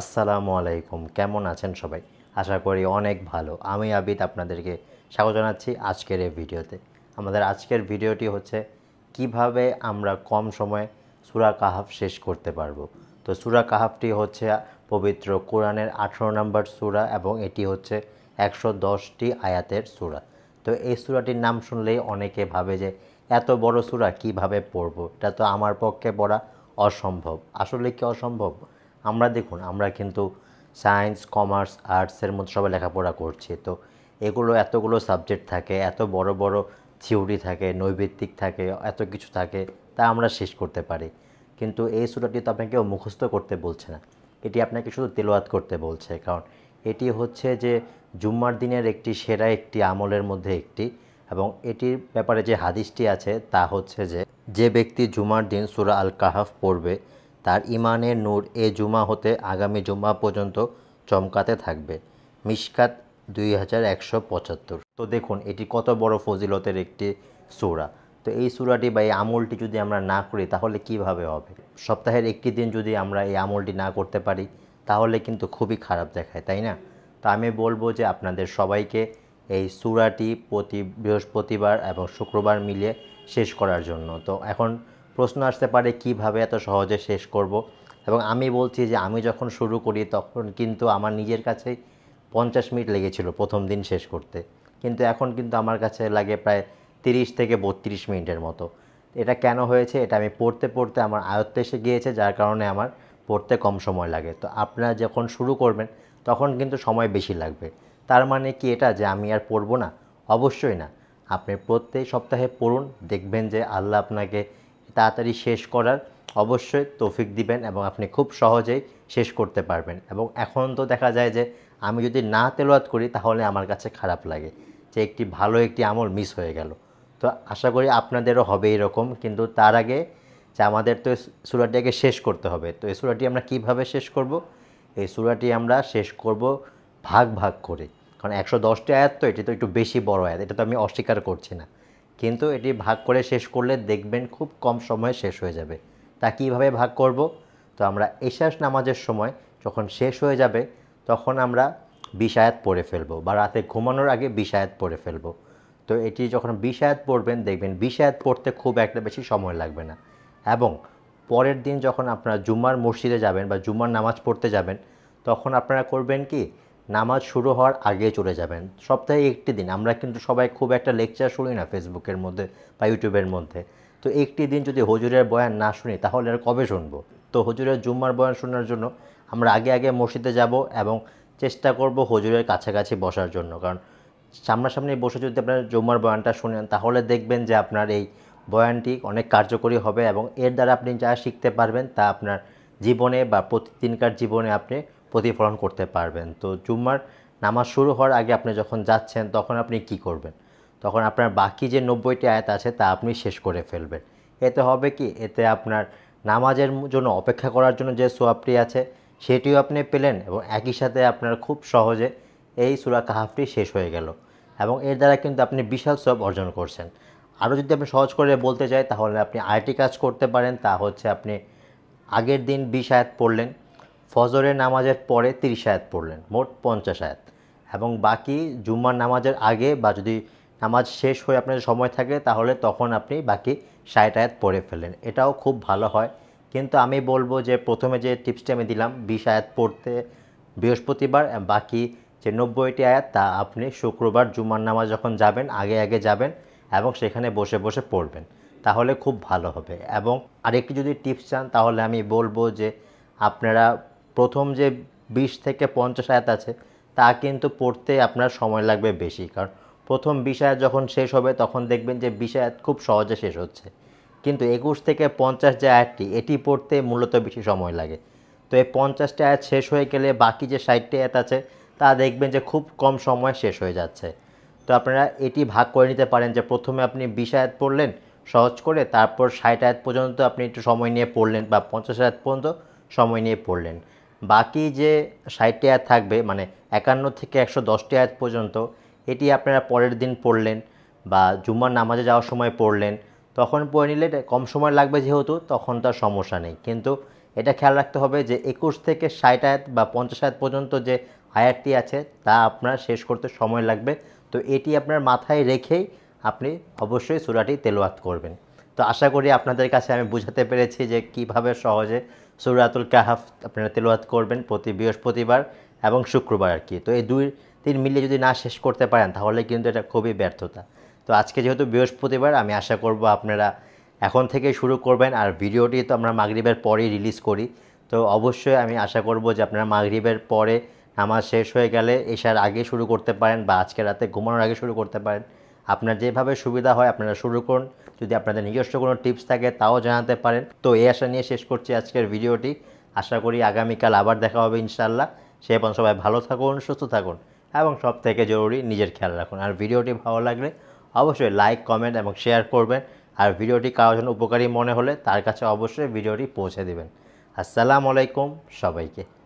আসসালামু আলাইকুম কেমন আছেন সবাই আশা করি অনেক ভালো আমি আবিদ আপনাদেরকে স্বাগত জানাচ্ছি আজকের এই ভিডিওতে আমাদের আজকের ভিডিওটি হচ্ছে কিভাবে আমরা কম সময়ে সুরা কাহাফ শেষ করতে পারবো তো সুরা কাহাফটি হচ্ছে পবিত্র কোরআনের আঠেরো নম্বর সুরা এবং এটি হচ্ছে একশো দশটি আয়াতের সুরা তো এই সুরাটির নাম শুনলেই অনেকে ভাবে যে এত বড় সুরা কিভাবে পড়ব এটা তো আমার পক্ষে পড়া অসম্ভব আসলে কি অসম্ভব আমরা দেখুন আমরা কিন্তু সায়েন্স কমার্স আর্টসের মধ্যে সবাই লেখাপড়া করছি তো এগুলো এতগুলো সাবজেক্ট থাকে এত বড় বড় থিওরি থাকে নৈবেত্তিক থাকে এত কিছু থাকে তা আমরা শেষ করতে পারি কিন্তু এই সুরাটি তো আপনাকে মুখস্থ করতে বলছে না এটি আপনাকে শুধু তেলোয়াত করতে বলছে কারণ এটি হচ্ছে যে জুম্মার দিনের একটি সেরা একটি আমলের মধ্যে একটি এবং এটির ব্যাপারে যে হাদিসটি আছে তা হচ্ছে যে যে ব্যক্তি জুমার দিন সুরা আল কাহাফ পড়বে তার ইমানের নূর এ জুমা হতে আগামী জুমা পর্যন্ত চমকাতে থাকবে মিশকাত দুই হাজার একশো পঁচাত্তর তো দেখুন এটি কত বড় ফজিলতের একটি সুরা তো এই সুরাটি বা এই আমলটি যদি আমরা না করি তাহলে কিভাবে হবে সপ্তাহের একটি দিন যদি আমরা এই আমলটি না করতে পারি তাহলে কিন্তু খুবই খারাপ দেখায় তাই না তো আমি বলবো যে আপনাদের সবাইকে এই সুরাটি প্রতি বৃহস্পতিবার এবং শুক্রবার মিলিয়ে শেষ করার জন্য তো এখন প্রশ্ন আসতে পারে কিভাবে এত সহজে শেষ করব। এবং আমি বলছি যে আমি যখন শুরু করি তখন কিন্তু আমার নিজের কাছে পঞ্চাশ মিনিট লেগেছিল প্রথম দিন শেষ করতে কিন্তু এখন কিন্তু আমার কাছে লাগে প্রায় তিরিশ থেকে বত্রিশ মিনিটের মতো এটা কেন হয়েছে এটা আমি পড়তে পড়তে আমার আয়ত্তে এসে গিয়েছে যার কারণে আমার পড়তে কম সময় লাগে তো আপনারা যখন শুরু করবেন তখন কিন্তু সময় বেশি লাগবে তার মানে কি এটা যে আমি আর পড়বো না অবশ্যই না আপনি প্রত্যেক সপ্তাহে পড়ুন দেখবেন যে আল্লাহ আপনাকে তাড়াতাড়ি শেষ করার অবশ্যই তৌফিক দিবেন এবং আপনি খুব সহজেই শেষ করতে পারবেন এবং এখন তো দেখা যায় যে আমি যদি না তেলোয়াত করি তাহলে আমার কাছে খারাপ লাগে যে একটি ভালো একটি আমল মিস হয়ে গেল তো আশা করি আপনাদেরও হবে এরকম কিন্তু তার আগে যে আমাদের তো আগে শেষ করতে হবে তো এই সুরাটি আমরা কিভাবে শেষ করব এই সুরাটি আমরা শেষ করব ভাগ ভাগ করে কারণ একশো দশটি আয়াত তো এটি তো একটু বেশি বড় আয়াত এটা তো আমি অস্বীকার করছি না কিন্তু এটি ভাগ করে শেষ করলে দেখবেন খুব কম সময়ে শেষ হয়ে যাবে তা কীভাবে ভাগ করব তো আমরা এশাস নামাজের সময় যখন শেষ হয়ে যাবে তখন আমরা বিষায়াত পড়ে ফেলবো বা রাতে ঘুমানোর আগে বিষায়াত পড়ে ফেলবো তো এটি যখন বিষায়াত পড়বেন দেখবেন বিষায়াত পড়তে খুব একটা বেশি সময় লাগবে না এবং পরের দিন যখন আপনারা জুম্মার মসজিদে যাবেন বা জুম্মার নামাজ পড়তে যাবেন তখন আপনারা করবেন কি নামাজ শুরু হওয়ার আগে চলে যাবেন সপ্তাহে একটি দিন আমরা কিন্তু সবাই খুব একটা লেকচার শুনি না ফেসবুকের মধ্যে বা ইউটিউবের মধ্যে তো একটি দিন যদি হজুরের বয়ান না শুনি তাহলে আর কবে শুনবো তো হজুরের জুম্মার বয়ান শোনার জন্য আমরা আগে আগে মসজিদে যাব এবং চেষ্টা করব হজুরের কাছাকাছি বসার জন্য কারণ সামনাসামনি বসে যদি আপনার জুম্মার বয়ানটা শোনেন তাহলে দেখবেন যে আপনার এই বয়ানটি অনেক কার্যকরী হবে এবং এর দ্বারা আপনি যা শিখতে পারবেন তা আপনার জীবনে বা প্রতিদিনকার জীবনে আপনি প্রতিফলন করতে পারবেন তো জুম্মার নামাজ শুরু হওয়ার আগে আপনি যখন যাচ্ছেন তখন আপনি কি করবেন তখন আপনার বাকি যে নব্বইটি আয়াত আছে তা আপনি শেষ করে ফেলবেন এতে হবে কি এতে আপনার নামাজের জন্য অপেক্ষা করার জন্য যে সোয়াবটি আছে সেটিও আপনি পেলেন এবং একই সাথে আপনার খুব সহজে এই সুরা কাহাফটি শেষ হয়ে গেল এবং এর দ্বারা কিন্তু আপনি বিশাল সব অর্জন করছেন আরও যদি আপনি সহজ করে বলতে চাই তাহলে আপনি আরেকটি কাজ করতে পারেন তা হচ্ছে আপনি আগের দিন বিশ আয়াত পড়লেন ফজরের নামাজের পরে তিরিশ আয়াত পড়লেন মোট পঞ্চাশ আয়াত এবং বাকি জুম্মার নামাজের আগে বা যদি নামাজ শেষ হয়ে আপনার সময় থাকে তাহলে তখন আপনি বাকি ষাট আয়াত পড়ে ফেলেন এটাও খুব ভালো হয় কিন্তু আমি বলবো যে প্রথমে যে টিপসটি আমি দিলাম বিশ আয়াত পড়তে বৃহস্পতিবার বাকি যে নব্বইটি আয়াত তা আপনি শুক্রবার জুম্মার নামাজ যখন যাবেন আগে আগে যাবেন এবং সেখানে বসে বসে পড়বেন তাহলে খুব ভালো হবে এবং আরেকটি যদি টিপস চান তাহলে আমি বলবো যে আপনারা প্রথম যে বিশ থেকে পঞ্চাশ আয়াত আছে তা কিন্তু পড়তে আপনার সময় লাগবে বেশি কারণ প্রথম বিশ আয়াত যখন শেষ হবে তখন দেখবেন যে বিশ আয়াত খুব সহজে শেষ হচ্ছে কিন্তু একুশ থেকে পঞ্চাশ যে আয়াতটি এটি পড়তে মূলত বেশি সময় লাগে তো এই পঞ্চাশটি আয়াত শেষ হয়ে গেলে বাকি যে ষাটটি আয়াত আছে তা দেখবেন যে খুব কম সময় শেষ হয়ে যাচ্ছে তো আপনারা এটি ভাগ করে নিতে পারেন যে প্রথমে আপনি বিশ আয়াত পড়লেন সহজ করে তারপর ষাট আয়াত পর্যন্ত আপনি একটু সময় নিয়ে পড়লেন বা পঞ্চাশ আয়াত পর্যন্ত সময় নিয়ে পড়লেন বাকি যে ষাটটি আয়াত থাকবে মানে একান্ন থেকে একশো দশটি আয়াত পর্যন্ত এটি আপনারা পরের দিন পড়লেন বা জুম্মার নামাজে যাওয়ার সময় পড়লেন তখন পড়ে নিলে কম সময় লাগবে যেহেতু তখন তার সমস্যা নেই কিন্তু এটা খেয়াল রাখতে হবে যে একুশ থেকে ষাট আয়াত বা পঞ্চাশ আয়াত পর্যন্ত যে আয়াতটি আছে তা আপনার শেষ করতে সময় লাগবে তো এটি আপনার মাথায় রেখেই আপনি অবশ্যই সুরাটি তেলোয়াত করবেন তো আশা করি আপনাদের কাছে আমি বুঝাতে পেরেছি যে কিভাবে সহজে সুরাতুল কাহাফ আপনারা তেলোয়াত করবেন প্রতি বৃহস্পতিবার এবং শুক্রবার আর কি তো এই দুই তিন মিলিয়ে যদি না শেষ করতে পারেন তাহলে কিন্তু এটা খুবই ব্যর্থতা তো আজকে যেহেতু বৃহস্পতিবার আমি আশা করব আপনারা এখন থেকে শুরু করবেন আর ভিডিওটি তো আমরা মাগরিবের পরেই রিলিজ করি তো অবশ্যই আমি আশা করব যে আপনারা মাগরিবের পরে আমার শেষ হয়ে গেলে এসার আগে শুরু করতে পারেন বা আজকে রাতে ঘুমানোর আগে শুরু করতে পারেন আপনার যেভাবে সুবিধা হয় আপনারা শুরু করুন যদি আপনাদের নিজস্ব কোনো টিপস থাকে তাও জানাতে পারেন তো এই আশা নিয়ে শেষ করছি আজকের ভিডিওটি আশা করি আগামীকাল আবার দেখা হবে ইনশাল্লাহ সে এখন সবাই ভালো থাকুন সুস্থ থাকুন এবং সব থেকে জরুরি নিজের খেয়াল রাখুন আর ভিডিওটি ভালো লাগলে অবশ্যই লাইক কমেন্ট এবং শেয়ার করবেন আর ভিডিওটি কারো জন্য উপকারী মনে হলে তার কাছে অবশ্যই ভিডিওটি পৌঁছে দেবেন আসসালামু আলাইকুম সবাইকে